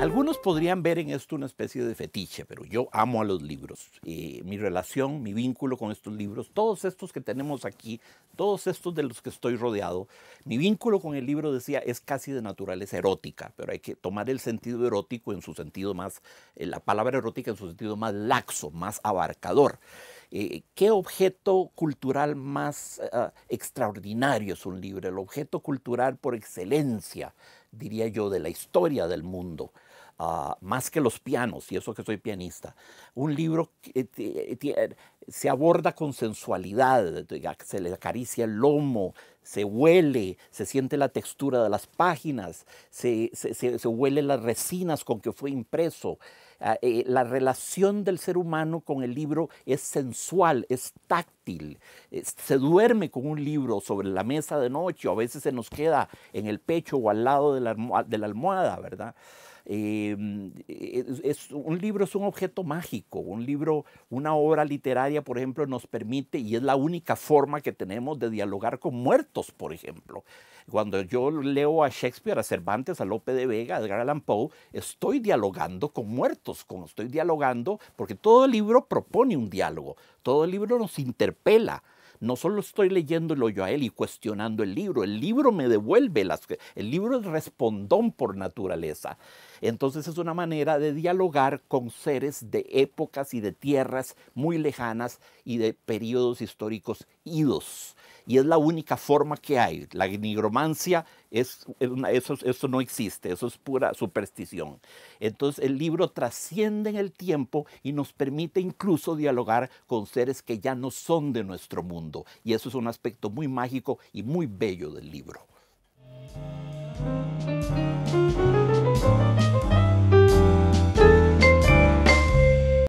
Algunos podrían ver en esto una especie de fetiche, pero yo amo a los libros. Eh, mi relación, mi vínculo con estos libros, todos estos que tenemos aquí, todos estos de los que estoy rodeado, mi vínculo con el libro, decía, es casi de naturaleza erótica, pero hay que tomar el sentido erótico en su sentido más, eh, la palabra erótica en su sentido más laxo, más abarcador. Eh, ¿qué objeto cultural más eh, extraordinario es un libro? El objeto cultural por excelencia, diría yo, de la historia del mundo. Ah, más que los pianos, y eso que soy pianista. Un libro eh, se aborda con sensualidad, se le acaricia el lomo, se huele, se siente la textura de las páginas, se, se huele las resinas con que fue impreso. Ah, eh, eh, la relación del ser humano con el libro es sensual, es táctil. se duerme con un libro sobre la mesa de noche o a veces se nos queda en el pecho o al lado de la, almohada, ¿verdad? Em, es, un libro es un objeto mágico, un libro, una obra literaria, por ejemplo, nos permite, y es la única forma que tenemos de dialogar con muertos, por ejemplo. Cuando yo leo a Shakespeare, a Cervantes, a Lope de Vega, a Edgar Allan Poe, estoy dialogando con muertos como estoy dialogando, porque todo el libro propone un diálogo, todo el libro nos interpela no solo estoy leyéndolo yo a él y cuestionando el libro, el libro me devuelve, las, el libro es respondón por naturaleza. Entonces es una manera de dialogar con seres de épocas y de tierras muy lejanas y de periodos históricos idos. Y es la única forma que hay. La nigromancia, es, eso, eso no existe, eso es pura superstición. Entonces el libro trasciende en el tiempo y nos permite incluso dialogar con seres que ya no son de nuestro mundo. Y eso es un aspecto muy mágico y muy bello del libro.